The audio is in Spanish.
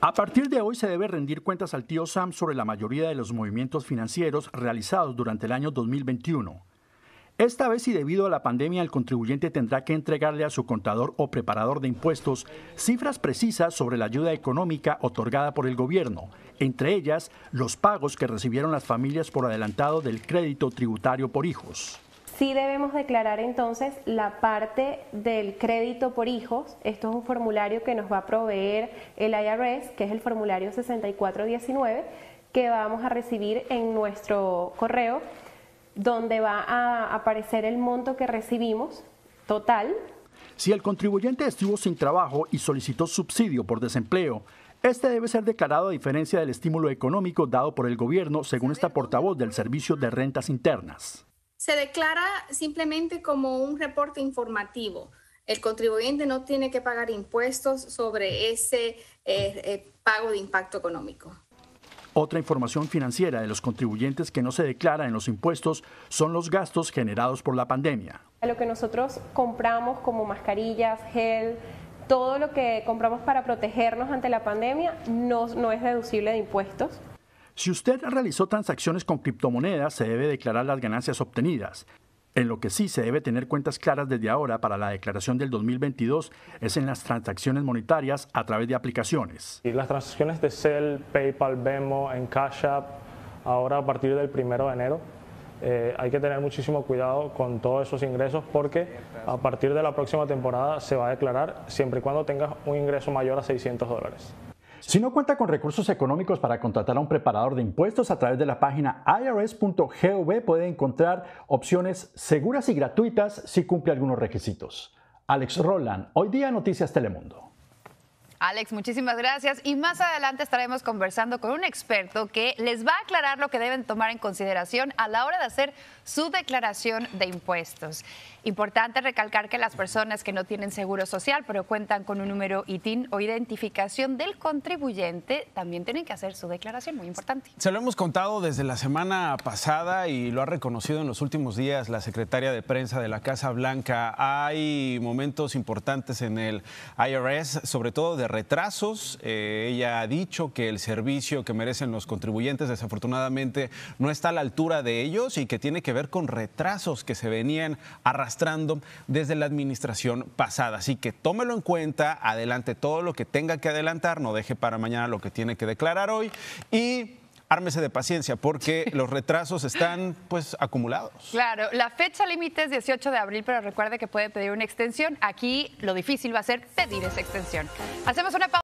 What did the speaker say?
A partir de hoy se debe rendir cuentas al tío Sam sobre la mayoría de los movimientos financieros realizados durante el año 2021. Esta vez y debido a la pandemia el contribuyente tendrá que entregarle a su contador o preparador de impuestos cifras precisas sobre la ayuda económica otorgada por el gobierno, entre ellas los pagos que recibieron las familias por adelantado del crédito tributario por hijos. Sí debemos declarar entonces la parte del crédito por hijos. Esto es un formulario que nos va a proveer el IRS, que es el formulario 6419, que vamos a recibir en nuestro correo, donde va a aparecer el monto que recibimos total. Si el contribuyente estuvo sin trabajo y solicitó subsidio por desempleo, este debe ser declarado a diferencia del estímulo económico dado por el gobierno, según esta portavoz del Servicio de Rentas Internas se declara simplemente como un reporte informativo. El contribuyente no tiene que pagar impuestos sobre ese eh, eh, pago de impacto económico. Otra información financiera de los contribuyentes que no se declara en los impuestos son los gastos generados por la pandemia. Lo que nosotros compramos como mascarillas, gel, todo lo que compramos para protegernos ante la pandemia no es deducible de impuestos. Si usted realizó transacciones con criptomonedas, se debe declarar las ganancias obtenidas. En lo que sí se debe tener cuentas claras desde ahora para la declaración del 2022 es en las transacciones monetarias a través de aplicaciones. Y las transacciones de cel, PayPal, Venmo, en Cash App, ahora a partir del 1 de enero, eh, hay que tener muchísimo cuidado con todos esos ingresos porque a partir de la próxima temporada se va a declarar siempre y cuando tengas un ingreso mayor a 600 dólares. Si no cuenta con recursos económicos para contratar a un preparador de impuestos a través de la página irs.gov puede encontrar opciones seguras y gratuitas si cumple algunos requisitos. Alex Roland, hoy día Noticias Telemundo. Alex, muchísimas gracias. Y más adelante estaremos conversando con un experto que les va a aclarar lo que deben tomar en consideración a la hora de hacer su declaración de impuestos. Importante recalcar que las personas que no tienen seguro social, pero cuentan con un número ITIN o identificación del contribuyente, también tienen que hacer su declaración, muy importante. Se lo hemos contado desde la semana pasada y lo ha reconocido en los últimos días la secretaria de prensa de la Casa Blanca. Hay momentos importantes en el IRS, sobre todo de retrasos. Eh, ella ha dicho que el servicio que merecen los contribuyentes desafortunadamente no está a la altura de ellos y que tiene que ver con retrasos que se venían arrastrando desde la administración pasada. Así que tómelo en cuenta, adelante todo lo que tenga que adelantar, no deje para mañana lo que tiene que declarar hoy y ármese de paciencia porque los retrasos están pues acumulados. Claro, la fecha límite es 18 de abril, pero recuerde que puede pedir una extensión. Aquí lo difícil va a ser pedir esa extensión. Hacemos una pausa.